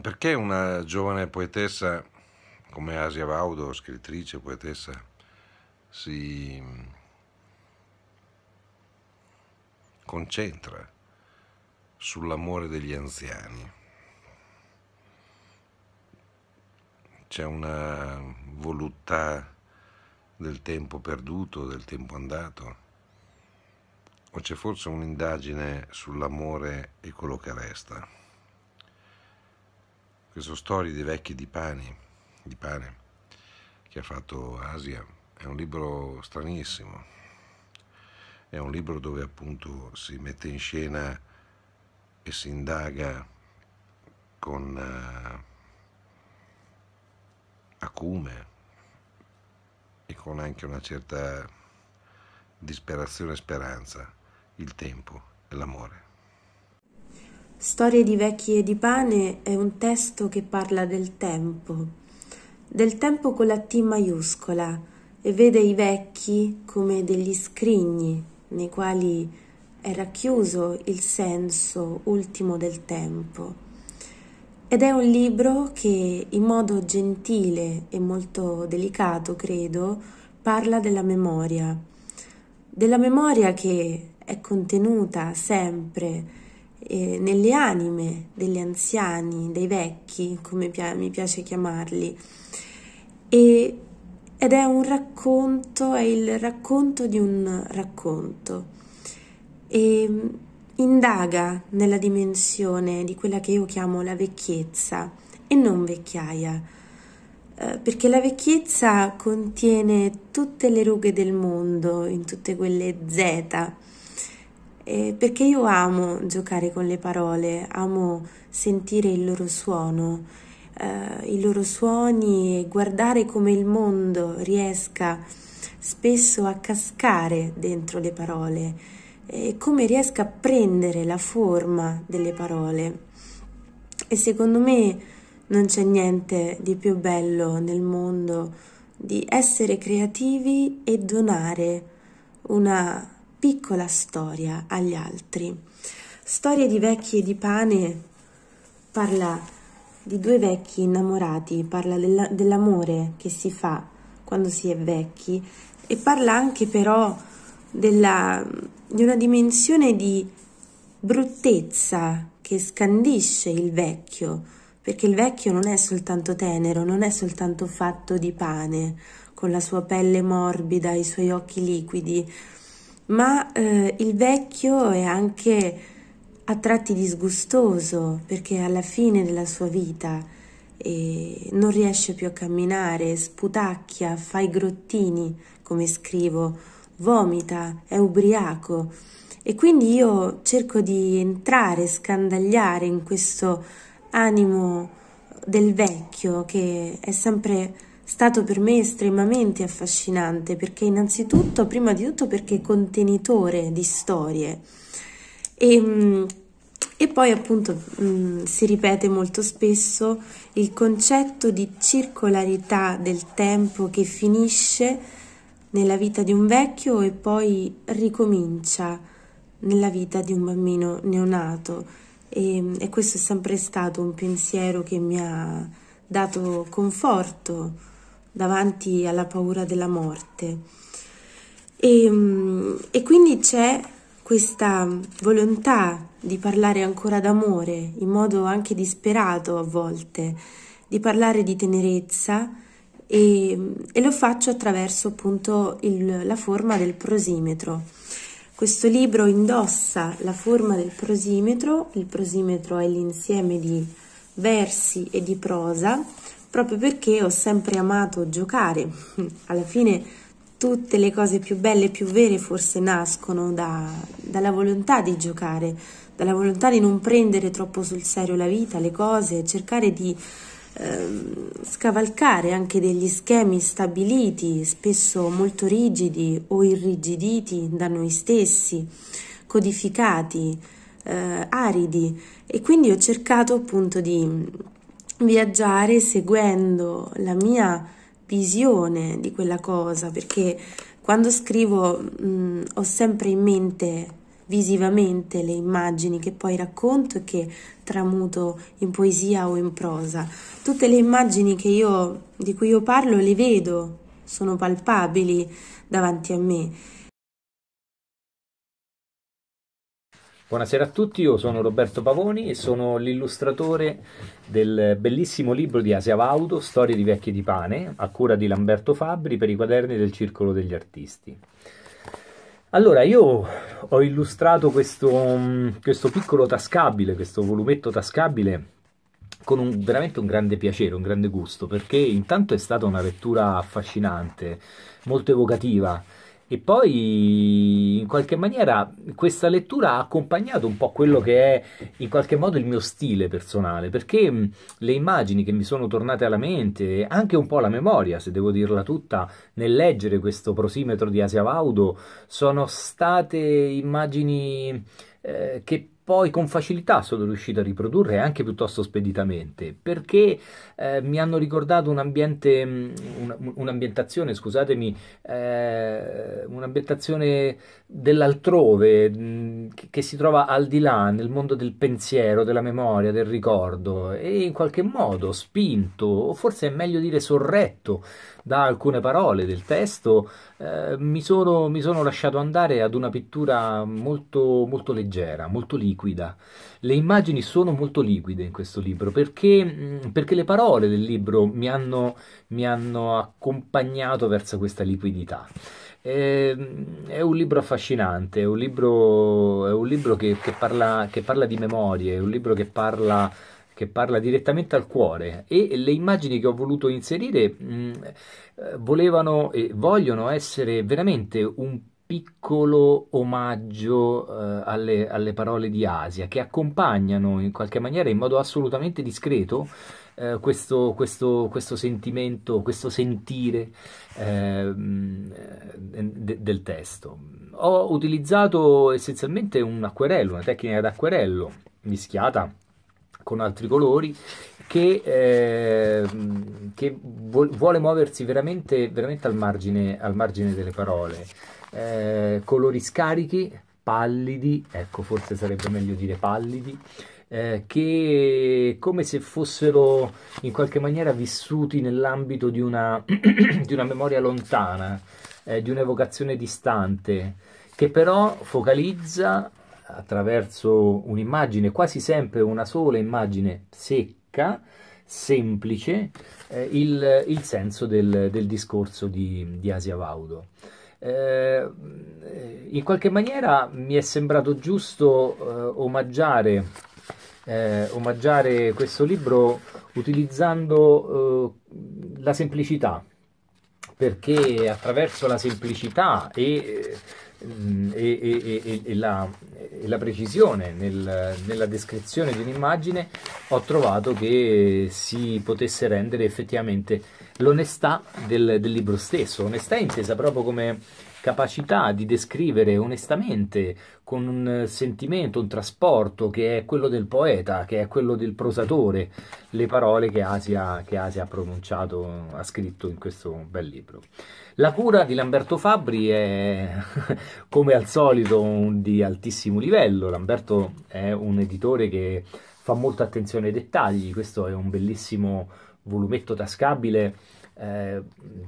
perché una giovane poetessa come Asia Vaudo, scrittrice, poetessa, si concentra sull'amore degli anziani. C'è una voluttà del tempo perduto, del tempo andato, o c'è forse un'indagine sull'amore e quello che resta. Questo Storie di vecchi di pane, di pane che ha fatto Asia è un libro stranissimo. È un libro dove appunto si mette in scena e si indaga con uh, acume e con anche una certa disperazione e speranza il tempo e l'amore. Storie di vecchi e di pane è un testo che parla del tempo, del tempo con la T maiuscola e vede i vecchi come degli scrigni nei quali è racchiuso il senso ultimo del tempo. Ed è un libro che in modo gentile e molto delicato, credo, parla della memoria, della memoria che è contenuta sempre eh, nelle anime degli anziani, dei vecchi, come pi- mi piace chiamarli. E, ed è un racconto, è il racconto di un racconto. E indaga nella dimensione di quella che io chiamo la vecchiezza e non vecchiaia, eh, perché la vecchiezza contiene tutte le rughe del mondo in tutte quelle Z eh, perché io amo giocare con le parole, amo sentire il loro suono, eh, i loro suoni e guardare come il mondo riesca spesso a cascare dentro le parole e come riesca a prendere la forma delle parole. E secondo me non c'è niente di più bello nel mondo di essere creativi e donare una piccola storia agli altri. Storia di vecchi e di pane parla di due vecchi innamorati, parla della, dell'amore che si fa quando si è vecchi e parla anche però della, di una dimensione di bruttezza che scandisce il vecchio, perché il vecchio non è soltanto tenero, non è soltanto fatto di pane, con la sua pelle morbida, i suoi occhi liquidi, ma eh, il vecchio è anche a tratti disgustoso perché alla fine della sua vita eh, non riesce più a camminare, sputacchia, fa i grottini, come scrivo, vomita, è ubriaco. E quindi io cerco di entrare, scandagliare in questo animo del vecchio che è sempre stato per me estremamente affascinante perché innanzitutto, prima di tutto perché contenitore di storie e, ehm, e poi appunto mm, si ripete molto spesso il concetto di circolarità del tempo che finisce nella vita di un vecchio e poi ricomincia nella vita di un bambino neonato e, ehm, e questo è sempre stato un pensiero che mi ha dato conforto davanti alla paura della morte. E, ehm, e quindi c'è questa volontà di parlare ancora d'amore in modo anche disperato a volte, di parlare di tenerezza e, ehm, e lo faccio attraverso appunto il, la forma del prosimetro. Questo libro indossa la forma del prosimetro, il prosimetro è l'insieme di versi e di prosa proprio perché ho sempre amato giocare. Alla fine tutte le cose più belle e più vere forse nascono da, dalla volontà di giocare, dalla volontà di non prendere troppo sul serio la vita, le cose, cercare di ehm, scavalcare anche degli schemi stabiliti, spesso molto rigidi o irrigiditi da noi stessi, codificati, eh, aridi e quindi ho cercato appunto di viaggiare seguendo la mia visione di quella cosa, perché quando scrivo mh, mm, ho sempre in mente visivamente le immagini che poi racconto e che tramuto in poesia o in prosa. Tutte le immagini io, di cui io parlo le vedo, sono palpabili davanti a me Buonasera a tutti, io sono Roberto Pavoni e sono l'illustratore del bellissimo libro di Asia Vaudo, Storie di vecchi di pane, a cura di Lamberto Fabbri per i quaderni del Circolo degli Artisti. Allora, io ho illustrato questo, mm, questo piccolo tascabile, questo volumetto tascabile, con un, veramente un grande piacere, un grande gusto, perché intanto è stata una lettura affascinante, molto evocativa, e poi in qualche maniera questa lettura ha accompagnato un po' quello che è in qualche modo il mio stile personale, perché le immagini che mi sono tornate alla mente, anche un po' la memoria, se devo dirla tutta, nel leggere questo prosimetro di Asia Vaudo, sono state immagini eh, che poi con facilità sono riuscito a riprodurre anche piuttosto speditamente perché eh, mi hanno ricordato un ambiente, mm, un, un'ambientazione, scusatemi, eh, un'ambientazione dell'altrove mh, mm, che, si trova al di là nel mondo del pensiero, della memoria, del ricordo e in qualche modo spinto o forse è meglio dire sorretto da alcune parole del testo, eh, mi, sono, mi, sono, lasciato andare ad una pittura molto, molto, leggera, molto liquida. Le immagini sono molto liquide in questo libro perché, mm, perché le parole del libro mi hanno, mi hanno accompagnato verso questa liquidità. Eh, è, un libro affascinante, è un libro, è un libro che, che, parla, che parla di memorie, è un libro che parla che parla direttamente al cuore e le immagini che ho voluto inserire mh, mm, volevano e vogliono essere veramente un piccolo omaggio eh, alle, alle, parole di Asia che accompagnano in qualche maniera in modo assolutamente discreto eh, questo, questo, questo, sentimento, questo sentire eh, mm, de, del testo. Ho utilizzato essenzialmente un acquerello, una tecnica d'acquerello mischiata con altri colori, che, eh, che vuole muoversi veramente, veramente al, margine, al, margine, delle parole. Eh, colori scarichi, pallidi, ecco forse sarebbe meglio dire pallidi, eh, che come se fossero in qualche maniera vissuti nell'ambito di, di una, memoria lontana, eh, di un'evocazione distante, che però focalizza attraverso un'immagine, quasi sempre una sola immagine secca, semplice, eh, il, il, senso del, del discorso di, di Asia Vaudo. Eh, in qualche maniera mi è sembrato giusto eh, omaggiare, eh, omaggiare, questo libro utilizzando eh, la semplicità, perché attraverso la semplicità e eh, Ehm, e, e, e, la, e, la, precisione nel, nella descrizione di un'immagine ho trovato che si potesse rendere effettivamente l'onestà del, del libro stesso, onestà intesa proprio come capacità di descrivere onestamente, con un sentimento, un trasporto che è quello del poeta, che è quello del prosatore, le parole che Asia, che Asia ha pronunciato, ha scritto in questo bel libro. La cura di Lamberto Fabbri è, come al solito, di altissimo livello. Lamberto è un editore che fa molta attenzione ai dettagli, questo è un bellissimo volumetto tascabile eh,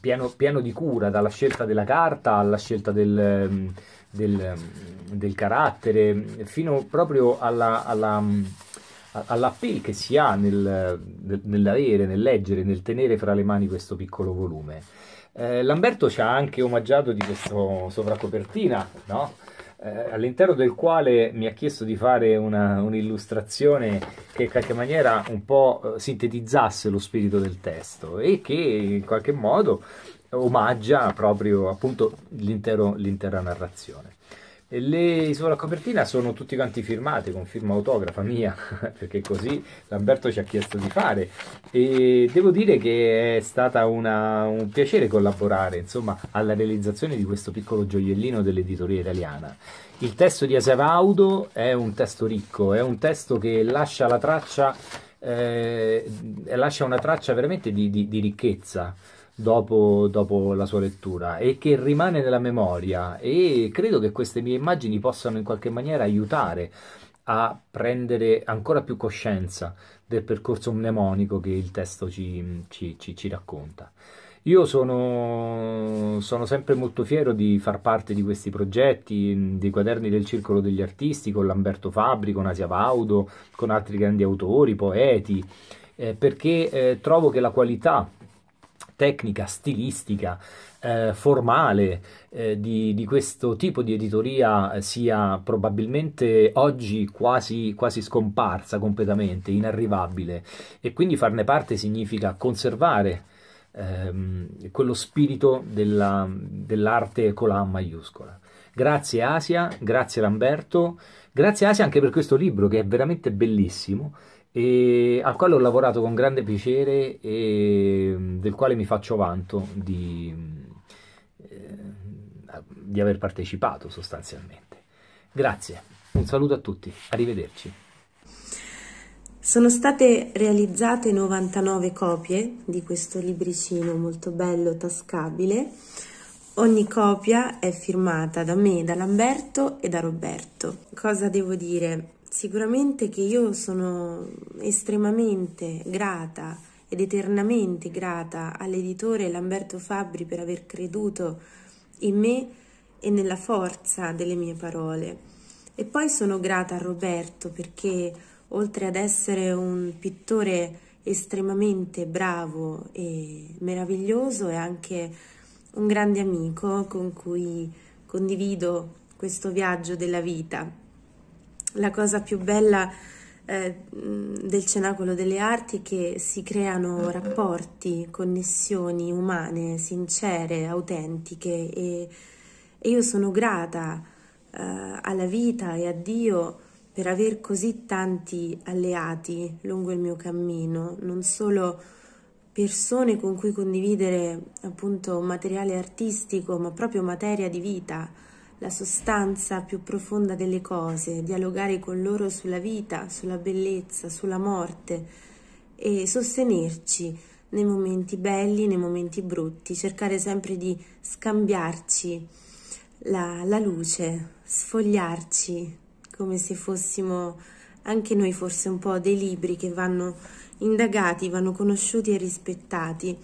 pieno, pieno, di cura, dalla scelta della carta alla scelta del, mm, del, mm, del carattere, fino proprio alla, alla, mm, all'appeal che si ha nel, nell'avere, nel leggere, nel tenere fra le mani questo piccolo volume. Eh, Lamberto ci ha anche omaggiato di questa sovracopertina, no? eh, all'interno del quale mi ha chiesto di fare una, un'illustrazione che in qualche maniera un po' eh, sintetizzasse lo spirito del testo e che in qualche modo omaggia proprio appunto l'intero, l'intera narrazione le, sulla copertina sono tutti quanti firmati con firma autografa mia, perché così Lamberto ci ha chiesto di fare. E devo dire che è stato un piacere collaborare insomma, alla realizzazione di questo piccolo gioiellino dell'editoria italiana. Il testo di Asevaudo è un testo ricco, è un testo che lascia la traccia, eh, lascia una traccia veramente di, di, di ricchezza dopo, dopo la sua lettura e che rimane nella memoria e credo che queste mie immagini possano in qualche maniera aiutare a prendere ancora più coscienza del percorso mnemonico che il testo ci, ci, ci, ci racconta. Io sono, sono, sempre molto fiero di far parte di questi progetti, dei quaderni del Circolo degli Artisti con Lamberto Fabri, con Asia Vaudo, con altri grandi autori, poeti, eh, perché eh, trovo che la qualità tecnica, stilistica, eh, formale eh, di, di, questo tipo di editoria sia probabilmente oggi quasi, quasi scomparsa completamente, inarrivabile e quindi farne parte significa conservare ehm, quello spirito della, dell'arte con la A maiuscola. Grazie Asia, grazie Lamberto, grazie Asia anche per questo libro che è veramente bellissimo e al quale ho lavorato con grande piacere e mm, del quale mi faccio vanto di, mm, eh, di aver partecipato sostanzialmente. Grazie, un saluto a tutti, arrivederci. Sono state realizzate 99 copie di questo libricino molto bello, tascabile. Ogni copia è firmata da me, da Lamberto e da Roberto. Cosa devo dire? sicuramente che io sono estremamente grata ed eternamente grata all'editore Lamberto Fabbri per aver creduto in me e nella forza delle mie parole. E poi sono grata a Roberto perché oltre ad essere un pittore estremamente bravo e meraviglioso è anche un grande amico con cui condivido questo viaggio della vita. La cosa più bella eh, del Cenacolo delle Arti è che si creano rapporti, connessioni umane, sincere, autentiche e, e io sono grata eh, alla vita e a Dio per aver così tanti alleati lungo il mio cammino, non solo persone con cui condividere appunto materiale artistico, ma proprio materia di vita la sostanza più profonda delle cose, dialogare con loro sulla vita, sulla bellezza, sulla morte e sostenerci nei momenti belli, nei momenti brutti, cercare sempre di scambiarci la, la luce, sfogliarci come se fossimo anche noi forse un po' dei libri che vanno indagati, vanno conosciuti e rispettati.